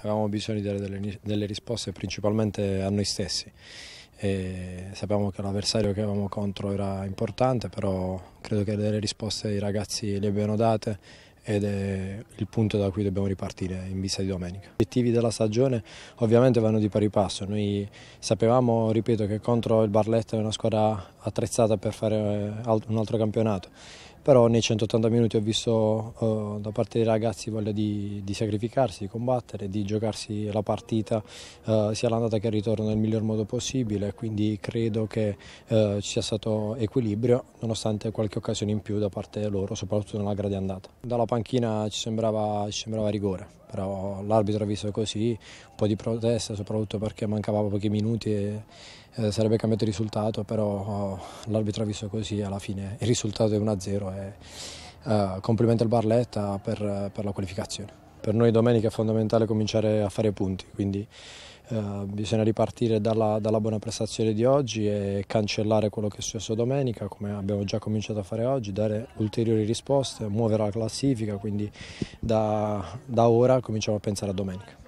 Avevamo bisogno di dare delle, delle risposte principalmente a noi stessi. E sapevamo che l'avversario che avevamo contro era importante, però credo che delle risposte i ragazzi le abbiano date ed è il punto da cui dobbiamo ripartire in vista di domenica. Gli obiettivi della stagione ovviamente vanno di pari passo, noi sapevamo, ripeto, che contro il Barletta è una squadra attrezzata per fare eh, un altro campionato, però nei 180 minuti ho visto uh, da parte dei ragazzi voglia di, di, sacrificarsi, di combattere, di giocarsi la partita uh, sia l'andata che il ritorno nel miglior modo possibile, quindi credo che uh, ci sia stato equilibrio nonostante qualche occasione in più da parte loro, soprattutto nella grande andata. Dalla panchina ci sembrava, ci sembrava rigore però l'arbitro ha visto così, un po' di protesta soprattutto perché mancava pochi minuti e eh, sarebbe cambiato il risultato, però eh, l'arbitro ha visto così alla fine il risultato è 1-0 e eh, complimento al Barletta per, per la qualificazione per noi domenica è fondamentale cominciare a fare punti, quindi eh, bisogna ripartire dalla, dalla, buona prestazione di oggi e cancellare quello che è successo domenica, come abbiamo già cominciato a fare oggi, dare ulteriori risposte, muovere la classifica, quindi da, da ora cominciamo a pensare a domenica.